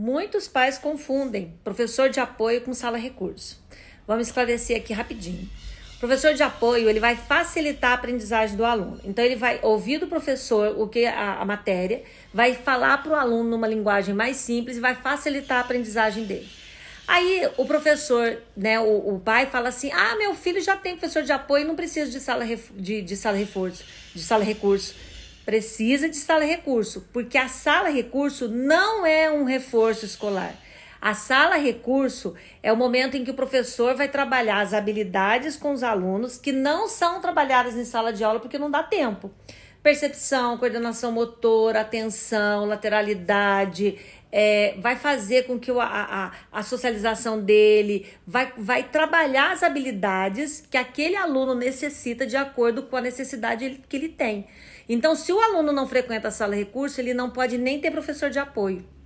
Muitos pais confundem professor de apoio com sala recurso. Vamos esclarecer aqui rapidinho. O professor de apoio, ele vai facilitar a aprendizagem do aluno. Então, ele vai ouvir do professor o que a, a matéria, vai falar para o aluno numa linguagem mais simples e vai facilitar a aprendizagem dele. Aí o professor, né, o, o, pai fala assim: ah, meu filho já tem professor de apoio, não precisa de sala, de, de sala reforço, de sala recurso precisa de sala recurso, porque a sala recurso não é um reforço escolar. A sala recurso é o momento em que o professor vai trabalhar as habilidades com os alunos que não são trabalhadas em sala de aula porque não dá tempo. Percepção, coordenação motora, atenção, lateralidade, é, vai fazer com que a, a, a, socialização dele vai, vai trabalhar as habilidades que aquele aluno necessita de acordo com a necessidade que ele tem. Então, se o aluno não frequenta a sala recurso, ele não pode nem ter professor de apoio.